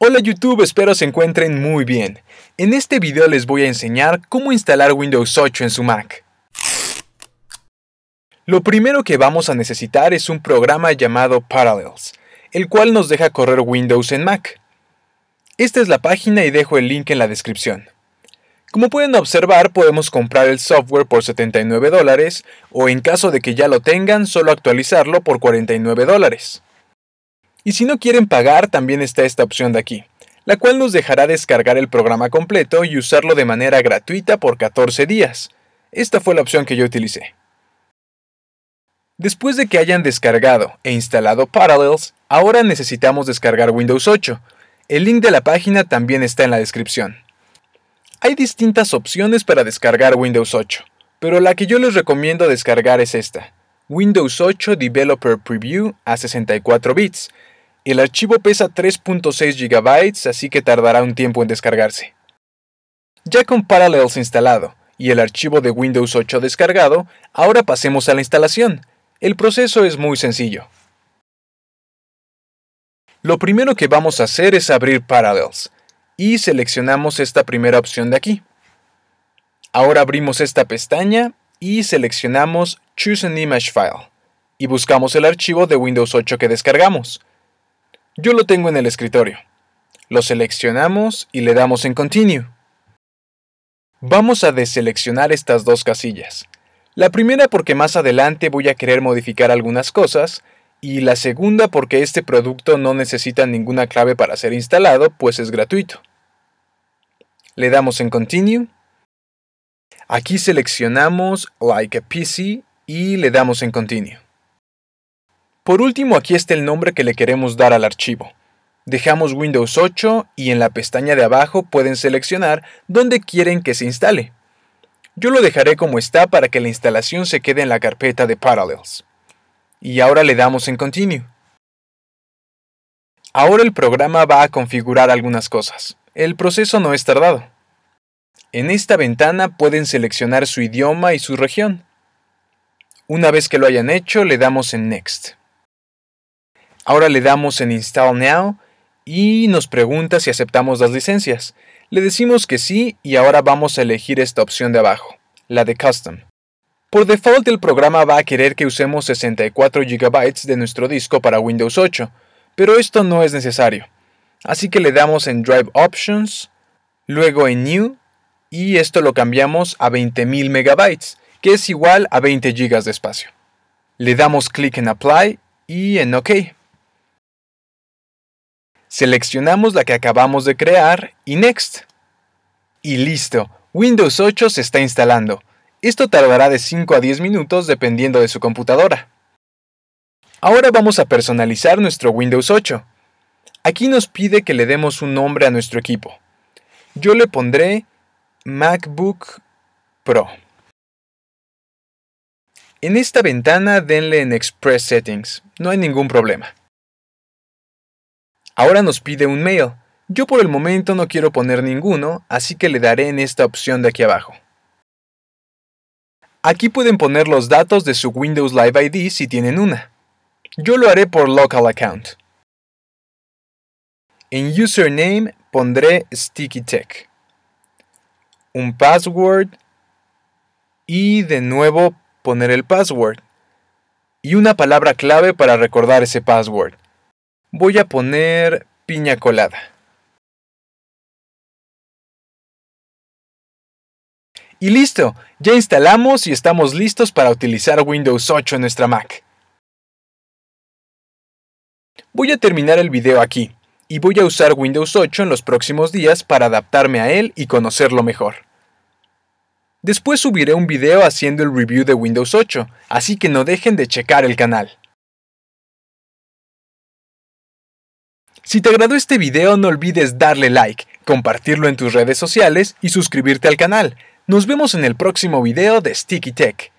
Hola YouTube, espero se encuentren muy bien. En este video les voy a enseñar cómo instalar Windows 8 en su Mac. Lo primero que vamos a necesitar es un programa llamado Parallels, el cual nos deja correr Windows en Mac. Esta es la página y dejo el link en la descripción. Como pueden observar, podemos comprar el software por 79 dólares o en caso de que ya lo tengan, solo actualizarlo por 49 dólares. Y si no quieren pagar, también está esta opción de aquí, la cual nos dejará descargar el programa completo y usarlo de manera gratuita por 14 días. Esta fue la opción que yo utilicé. Después de que hayan descargado e instalado Parallels, ahora necesitamos descargar Windows 8. El link de la página también está en la descripción. Hay distintas opciones para descargar Windows 8, pero la que yo les recomiendo descargar es esta, Windows 8 Developer Preview a 64 bits. El archivo pesa 3.6 GB, así que tardará un tiempo en descargarse. Ya con Parallels instalado y el archivo de Windows 8 descargado, ahora pasemos a la instalación. El proceso es muy sencillo. Lo primero que vamos a hacer es abrir Parallels y seleccionamos esta primera opción de aquí. Ahora abrimos esta pestaña y seleccionamos Choose an Image File y buscamos el archivo de Windows 8 que descargamos. Yo lo tengo en el escritorio. Lo seleccionamos y le damos en Continue. Vamos a deseleccionar estas dos casillas. La primera porque más adelante voy a querer modificar algunas cosas y la segunda porque este producto no necesita ninguna clave para ser instalado, pues es gratuito. Le damos en Continue Aquí seleccionamos Like a PC y le damos en Continue. Por último, aquí está el nombre que le queremos dar al archivo. Dejamos Windows 8 y en la pestaña de abajo pueden seleccionar dónde quieren que se instale. Yo lo dejaré como está para que la instalación se quede en la carpeta de Parallels. Y ahora le damos en Continue. Ahora el programa va a configurar algunas cosas. El proceso no es tardado. En esta ventana pueden seleccionar su idioma y su región. Una vez que lo hayan hecho, le damos en Next. Ahora le damos en Install Now y nos pregunta si aceptamos las licencias. Le decimos que sí y ahora vamos a elegir esta opción de abajo, la de Custom. Por default el programa va a querer que usemos 64 GB de nuestro disco para Windows 8, pero esto no es necesario. Así que le damos en Drive Options, luego en New y esto lo cambiamos a 20.000 megabytes, que es igual a 20 gigas de espacio. Le damos clic en Apply y en OK. Seleccionamos la que acabamos de crear y Next. Y listo, Windows 8 se está instalando. Esto tardará de 5 a 10 minutos dependiendo de su computadora. Ahora vamos a personalizar nuestro Windows 8. Aquí nos pide que le demos un nombre a nuestro equipo. Yo le pondré MacBook Pro. En esta ventana denle en Express Settings, no hay ningún problema. Ahora nos pide un mail. Yo por el momento no quiero poner ninguno, así que le daré en esta opción de aquí abajo. Aquí pueden poner los datos de su Windows Live ID si tienen una. Yo lo haré por Local Account. En Username pondré Sticky Tech un password y de nuevo poner el password y una palabra clave para recordar ese password. Voy a poner piña colada. Y listo, ya instalamos y estamos listos para utilizar Windows 8 en nuestra Mac. Voy a terminar el video aquí y voy a usar Windows 8 en los próximos días para adaptarme a él y conocerlo mejor. Después subiré un video haciendo el review de Windows 8, así que no dejen de checar el canal. Si te agradó este video no olvides darle like, compartirlo en tus redes sociales y suscribirte al canal. Nos vemos en el próximo video de Sticky Tech.